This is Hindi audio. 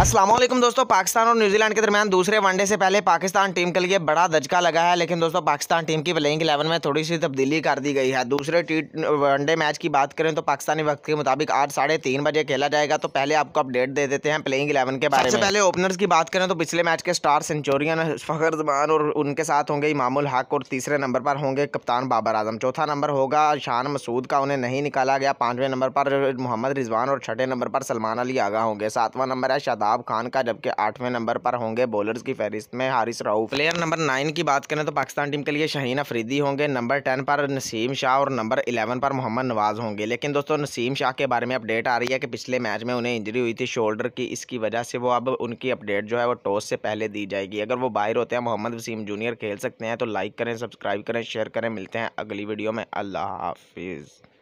असलम दोस्तों पाकिस्तान और न्यूजीलैंड के दरमियान दूसरे वनडे से पहले पाकिस्तान टीम के लिए बड़ा दचका लगा है लेकिन दोस्तों पाकिस्तान टीम की प्लेइंग इलेवन में थोड़ी सी तब्दीली कर दी गई है दूसरे टी वनडे मैच की बात करें तो पाकिस्तानी वक्त के मुताबिक आज साढ़े तीन बजे खेला जाएगा तो पहले आपको अपडेट दे देते हैं प्लेइंग इलेवन के बारे में पहले ओपनर्स की बात करें तो पिछले मैच के स्टार सेंचुरियन फ़खर जमान और उनके साथ होंगे इमामुल हक और तीसरे नंबर पर होंगे कप्तान बाबर आजम चौथा नंबर होगा शान मसूद का उन्हें नहीं निकाला गया पाँचवें नंबर पर मोहम्मद रिजवान और छठे नंबर पर सलमान अली आगा होंगे सातवां नंबर है शादा शादाब खान का जबकि आठवें नंबर पर होंगे बॉलर्स की फहरिस्त में Haris Rauf player number nine की बात करें तो पाकिस्तान टीम के लिए शहीन अफरीदी होंगे नंबर टेन पर नसीम शाह और नंबर इलेवन पर मोहम्मद नवाज होंगे लेकिन दोस्तों नसीम शाह के बारे में अपडेट आ रही है कि पिछले मैच में उन्हें इंजरी हुई थी शोल्डर की इसकी वजह से वो अब उनकी अपडेट जो है वो टॉस से पहले दी जाएगी अगर वो बाहर होते हैं मोहम्मद वसीम जूनियर खेल सकते हैं तो लाइक करें सब्सक्राइब करें शेयर करें मिलते हैं अगली वीडियो में अल्लाह हाफिज़